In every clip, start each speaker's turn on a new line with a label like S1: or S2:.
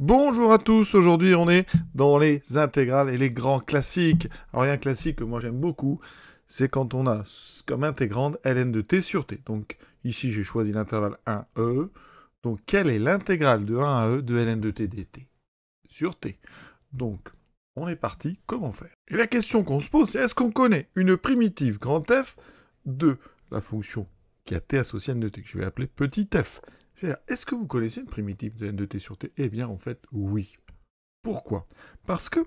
S1: Bonjour à tous, aujourd'hui on est dans les intégrales et les grands classiques. Alors il y a un classique que moi j'aime beaucoup, c'est quand on a comme intégrante ln de t sur t. Donc ici j'ai choisi l'intervalle 1e. Donc quelle est l'intégrale de 1 à e de ln de t dt sur t Donc on est parti, comment faire Et la question qu'on se pose c'est est-ce qu'on connaît une primitive grand f de la fonction qui a t associé à n de t, que je vais appeler petit f. C'est-à-dire, est-ce que vous connaissez une primitive de n de t sur t Eh bien, en fait, oui. Pourquoi Parce que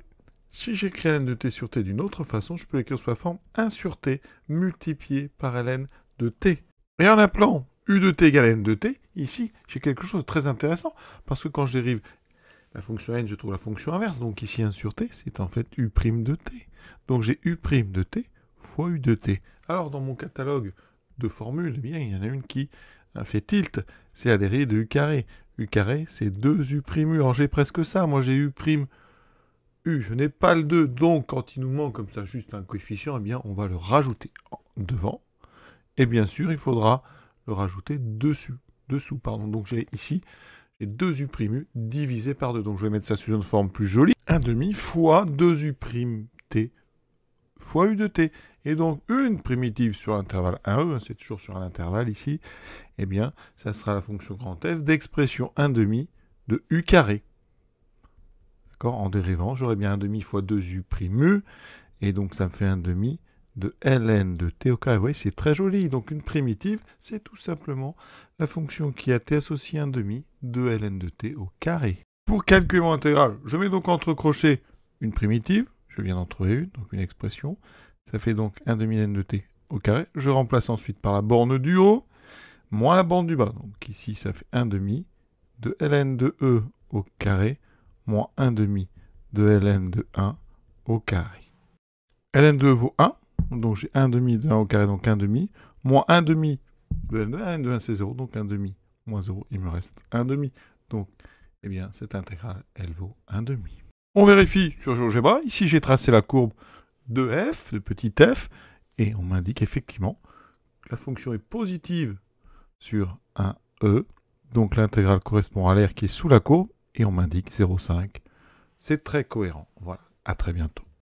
S1: si j'écris ln de t sur t d'une autre façon, je peux l'écrire sous la forme 1 sur t multiplié par ln de t. Et en appelant u de t égale n de t, ici, j'ai quelque chose de très intéressant, parce que quand je dérive la fonction n, je trouve la fonction inverse, donc ici 1 sur t, c'est en fait u' de t. Donc j'ai u' de t fois u de t. Alors dans mon catalogue de formules, eh bien, il y en a une qui fait tilt, c'est la dérivée de u carré. u carré, c'est 2 u prime Alors j'ai presque ça, moi j'ai u prime u, je n'ai pas le 2, donc quand il nous manque comme ça juste un coefficient, eh bien on va le rajouter devant, et bien sûr il faudra le rajouter dessus, dessous. Pardon. Donc j'ai ici j'ai 2u' divisé par 2, donc je vais mettre ça sous une forme plus jolie, 1 demi fois 2u' t fois u de t et donc une primitive sur l'intervalle 1e, hein, c'est toujours sur un intervalle ici, eh bien, ça sera la fonction grand F d'expression 1 demi de u carré. D'accord En dérivant, j'aurai bien 1 demi fois 2u prime et donc ça me fait 1 demi de ln de t au carré. Oui, c'est très joli. Donc une primitive, c'est tout simplement la fonction qui a t associé 1 demi de ln de t au carré. Pour calculer mon intégrale, je mets donc entre crochets une primitive, je viens d'en trouver une, donc une expression, ça fait donc 1 demi-n de t au carré. Je remplace ensuite par la borne du haut moins la borne du bas. Donc ici, ça fait 1 demi de ln de e au carré moins 1 demi de ln de 1 au carré. ln de e vaut 1, donc j'ai 1 demi de 1 au carré, donc 1 demi, moins 1 demi de ln de 1, ln de 1 c'est 0, donc 1 demi moins 0, il me reste 1 demi. Donc, eh bien, cette intégrale, elle vaut 1 demi. On vérifie sur GeoGebra. Ici, j'ai tracé la courbe de f, de petit f, et on m'indique effectivement que la fonction est positive sur un e, donc l'intégrale correspond à l'air qui est sous la courbe, et on m'indique 0,5. C'est très cohérent. Voilà, à très bientôt.